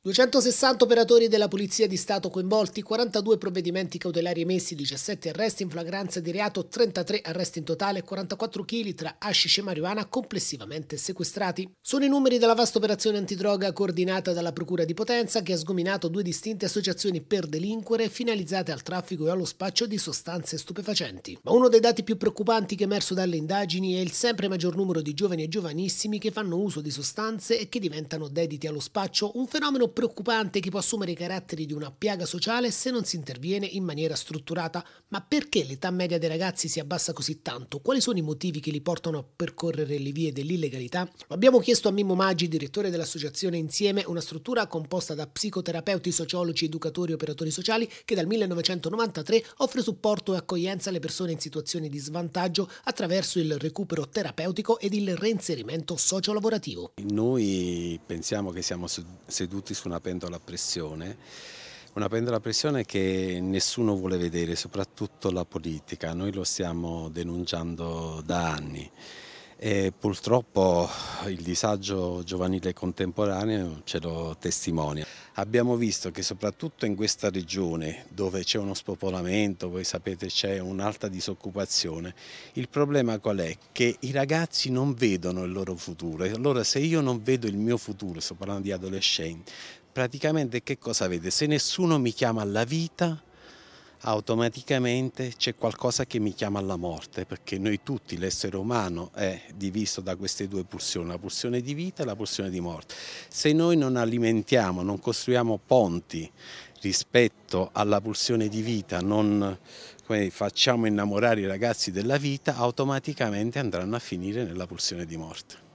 260 operatori della Polizia di Stato coinvolti, 42 provvedimenti cautelari emessi, 17 arresti in flagranza di reato, 33 arresti in totale, 44 kg tra hashish e marijuana complessivamente sequestrati. Sono i numeri della vasta operazione antidroga coordinata dalla Procura di Potenza che ha sgominato due distinte associazioni per delinquere finalizzate al traffico e allo spaccio di sostanze stupefacenti. Ma uno dei dati più preoccupanti che è emerso dalle indagini è il sempre maggior numero di giovani e giovanissimi che fanno uso di sostanze e che diventano dediti allo spaccio, un fenomeno preoccupante che può assumere i caratteri di una piaga sociale se non si interviene in maniera strutturata. Ma perché l'età media dei ragazzi si abbassa così tanto? Quali sono i motivi che li portano a percorrere le vie dell'illegalità? Lo abbiamo chiesto a Mimmo Maggi, direttore dell'associazione Insieme, una struttura composta da psicoterapeuti, sociologi, educatori e operatori sociali che dal 1993 offre supporto e accoglienza alle persone in situazioni di svantaggio attraverso il recupero terapeutico ed il reinserimento sociolavorativo. Noi pensiamo che siamo seduti su una pendola a pressione, una pendola a pressione che nessuno vuole vedere, soprattutto la politica, noi lo stiamo denunciando da anni. E purtroppo il disagio giovanile contemporaneo ce lo testimonia. Abbiamo visto che soprattutto in questa regione dove c'è uno spopolamento, voi sapete c'è un'alta disoccupazione, il problema qual è? Che i ragazzi non vedono il loro futuro. Allora se io non vedo il mio futuro, sto parlando di adolescenti, praticamente che cosa vede? Se nessuno mi chiama alla vita, automaticamente c'è qualcosa che mi chiama alla morte, perché noi tutti, l'essere umano, è diviso da queste due pulsioni, la pulsione di vita e la pulsione di morte. Se noi non alimentiamo, non costruiamo ponti rispetto alla pulsione di vita, non facciamo innamorare i ragazzi della vita, automaticamente andranno a finire nella pulsione di morte.